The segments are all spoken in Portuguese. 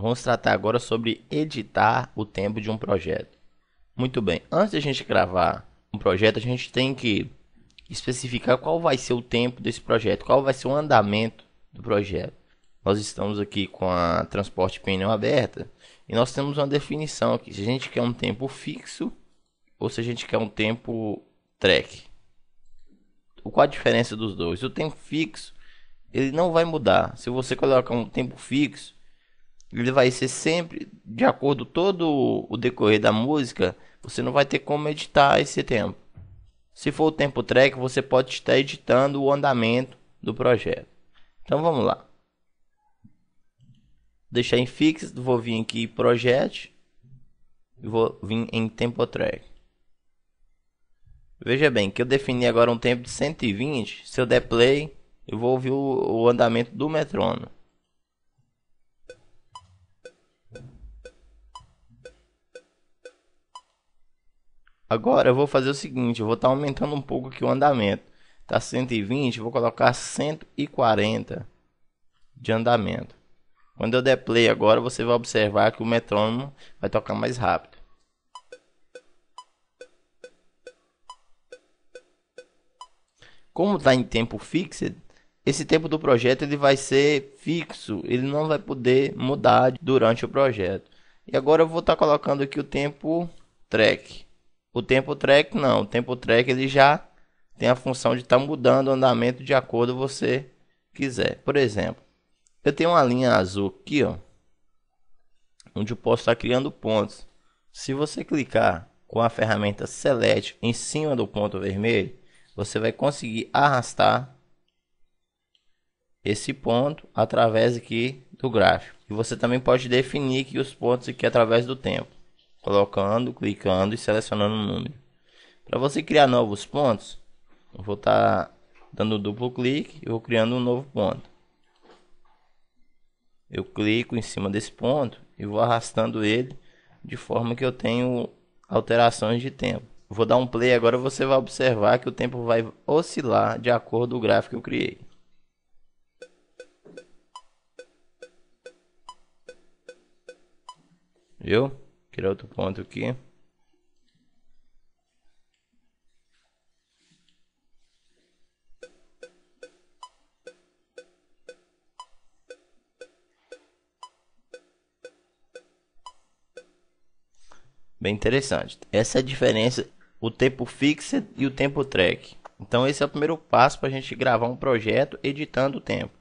Vamos tratar agora sobre editar o tempo de um projeto. Muito bem, antes de a gente gravar um projeto, a gente tem que especificar qual vai ser o tempo desse projeto, qual vai ser o andamento do projeto. Nós estamos aqui com a transporte pneu aberta e nós temos uma definição aqui. Se a gente quer um tempo fixo ou se a gente quer um tempo track. Qual a diferença dos dois? O tempo fixo ele não vai mudar. Se você colocar um tempo fixo, ele vai ser sempre de acordo todo o decorrer da música. Você não vai ter como editar esse tempo. Se for o tempo track, você pode estar editando o andamento do projeto. Então vamos lá. Deixar em fixe. vou vir aqui em project e vou vir em tempo track. Veja bem, que eu defini agora um tempo de 120, se eu der play, eu vou ouvir o, o andamento do metrônomo. Agora eu vou fazer o seguinte, eu vou estar tá aumentando um pouco aqui o andamento. Tá 120, vou colocar 140 de andamento. Quando eu der play agora, você vai observar que o metrônomo vai tocar mais rápido. Como está em tempo fixo, esse tempo do projeto ele vai ser fixo, ele não vai poder mudar durante o projeto. E agora eu vou estar tá colocando aqui o tempo track. O tempo track não, o tempo track ele já tem a função de estar tá mudando o andamento de acordo com você quiser. Por exemplo, eu tenho uma linha azul aqui, ó, onde eu posso estar tá criando pontos. Se você clicar com a ferramenta Select em cima do ponto vermelho, você vai conseguir arrastar esse ponto através aqui do gráfico. E você também pode definir que os pontos aqui através do tempo colocando, clicando e selecionando o um número. Para você criar novos pontos, eu vou estar tá dando duplo clique e vou criando um novo ponto. Eu clico em cima desse ponto e vou arrastando ele de forma que eu tenho alterações de tempo. Vou dar um play agora você vai observar que o tempo vai oscilar de acordo com o gráfico que eu criei. Viu? Tirar outro ponto aqui. Bem interessante. Essa é a diferença, o tempo fixo e o tempo track. Então esse é o primeiro passo para a gente gravar um projeto editando o tempo.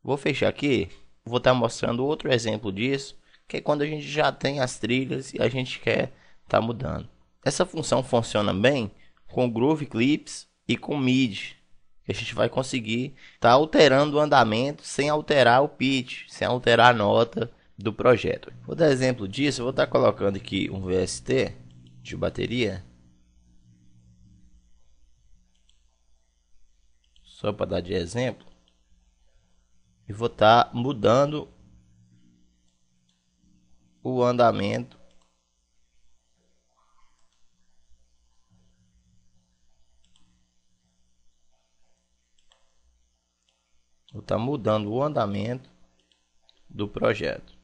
Vou fechar aqui, vou estar tá mostrando outro exemplo disso que é quando a gente já tem as trilhas e a gente quer estar tá mudando. Essa função funciona bem com Groove Clips e com MIDI. A gente vai conseguir estar tá alterando o andamento sem alterar o pitch, sem alterar a nota do projeto. Vou dar exemplo disso, eu vou estar tá colocando aqui um VST de bateria. Só para dar de exemplo. E vou estar tá mudando o andamento está mudando o andamento do projeto.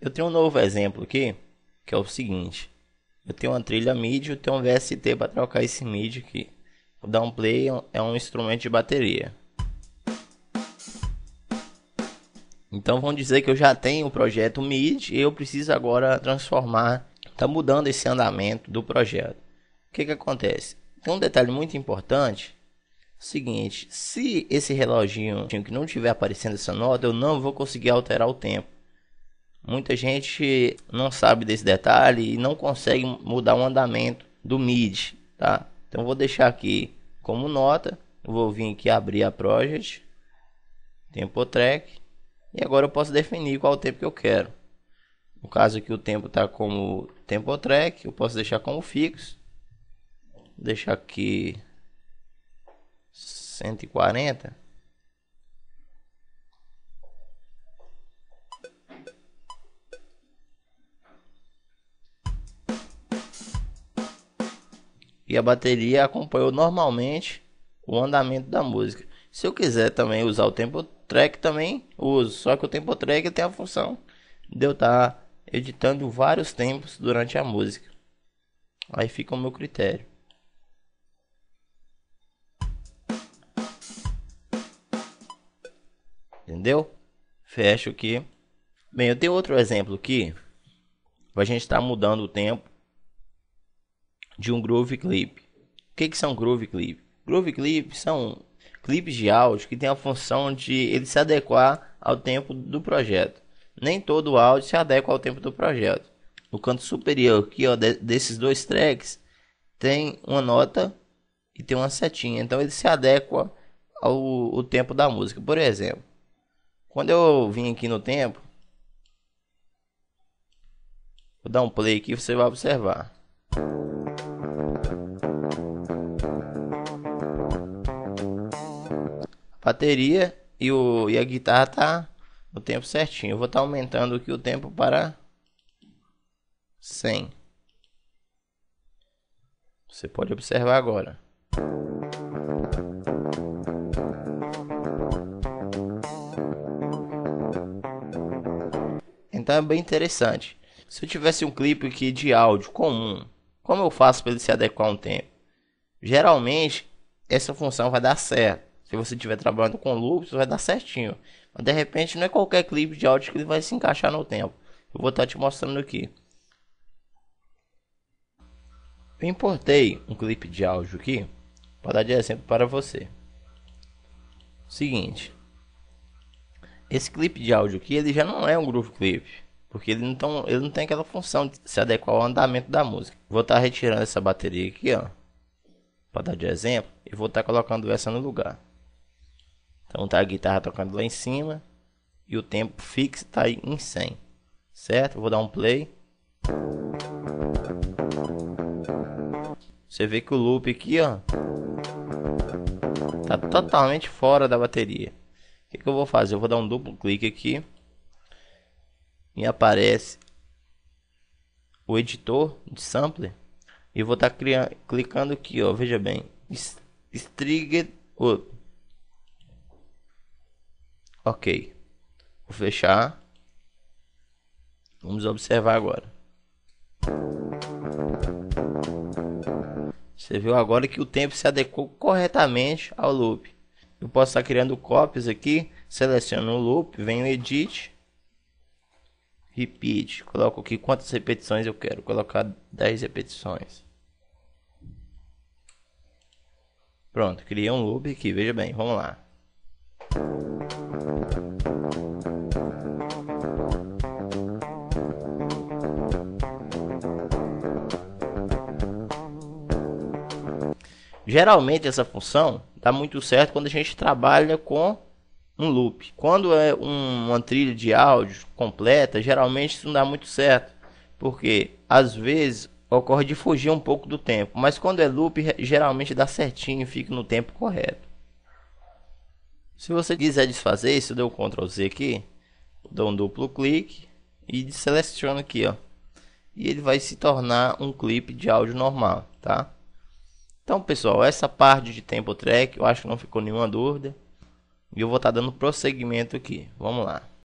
Eu tenho um novo exemplo aqui que é o seguinte. Eu tenho uma trilha MIDI, eu tenho um VST para trocar esse MIDI aqui. O downplay é, é um instrumento de bateria. Então vão dizer que eu já tenho o projeto MIDI e eu preciso agora transformar, tá mudando esse andamento do projeto. O que que acontece? Tem um detalhe muito importante, seguinte, se esse reloginho que não tiver aparecendo essa nota, eu não vou conseguir alterar o tempo. Muita gente não sabe desse detalhe e não consegue mudar o andamento do mid, tá? Então vou deixar aqui como nota, vou vir aqui abrir a project, tempo track e agora eu posso definir qual o tempo que eu quero. No caso aqui o tempo está como tempo track, eu posso deixar como fixo. Vou deixar aqui 140 e a bateria acompanhou normalmente o andamento da música. Se eu quiser também usar o tempo track também uso, só que o tempo track tem a função de eu estar tá editando vários tempos durante a música. Aí fica o meu critério. Entendeu? Fecho aqui. Bem, eu tenho outro exemplo aqui. A gente está mudando o tempo de um groove clip. O que, que são groove clip? Groove clip são clipes de áudio que tem a função de ele se adequar ao tempo do projeto. Nem todo áudio se adequa ao tempo do projeto. No canto superior aqui ó, de, desses dois tracks tem uma nota e tem uma setinha. Então ele se adequa ao, ao tempo da música. Por exemplo, quando eu vim aqui no tempo, vou dar um play aqui você vai observar. bateria e, o, e a guitarra tá no tempo certinho. Eu vou estar tá aumentando aqui o tempo para 100. Você pode observar agora. Então é bem interessante. Se eu tivesse um clipe aqui de áudio comum, como eu faço para ele se adequar a um tempo? Geralmente essa função vai dar certo. Se você estiver trabalhando com loops, vai dar certinho. Mas de repente não é qualquer clipe de áudio que ele vai se encaixar no tempo. Eu vou estar te mostrando aqui. Eu importei um clipe de áudio aqui para dar de exemplo para você. Seguinte, esse clipe de áudio aqui ele já não é um groove clip, porque ele não, ele não tem aquela função de se adequar ao andamento da música. Vou estar retirando essa bateria aqui, ó, para dar de exemplo, e vou estar colocando essa no lugar. Então tá a guitarra tocando lá em cima e o tempo fixo tá aí em 100. Certo? Vou dar um play. Você vê que o loop aqui, ó, tá totalmente fora da bateria. O que, que eu vou fazer? Eu vou dar um duplo clique aqui e aparece o editor de sampler e vou estar tá clicando aqui, ó, veja bem, Striget Up. Ok. Vou fechar. Vamos observar agora. Você viu agora que o tempo se adequou corretamente ao loop. Eu posso estar criando copies aqui. Seleciono o loop, venho edit. Repeat. Coloco aqui quantas repetições eu quero. Colocar 10 repetições. Pronto, criei um loop aqui, veja bem, vamos lá. Geralmente essa função dá muito certo quando a gente trabalha com um loop. Quando é um, uma trilha de áudio completa, geralmente isso não dá muito certo, porque às vezes ocorre de fugir um pouco do tempo, mas quando é loop, geralmente dá certinho, fica no tempo correto. Se você quiser desfazer isso, dou Ctrl Z aqui, dou um duplo clique e seleciono aqui, ó. E ele vai se tornar um clipe de áudio normal, tá? Então, pessoal, essa parte de tempo track, eu acho que não ficou nenhuma dúvida. E eu vou estar tá dando prosseguimento aqui. Vamos lá.